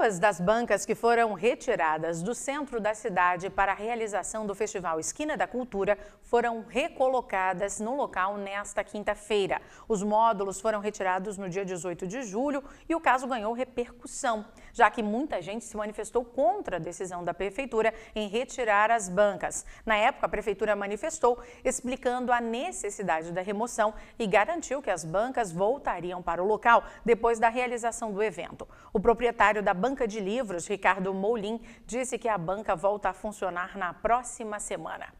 Duas das bancas que foram retiradas do centro da cidade para a realização do festival Esquina da Cultura foram recolocadas no local nesta quinta-feira. Os módulos foram retirados no dia 18 de julho e o caso ganhou repercussão, já que muita gente se manifestou contra a decisão da prefeitura em retirar as bancas. Na época, a prefeitura manifestou explicando a necessidade da remoção e garantiu que as bancas voltariam para o local depois da realização do evento. O proprietário da banca banca de livros, Ricardo Moulin, disse que a banca volta a funcionar na próxima semana.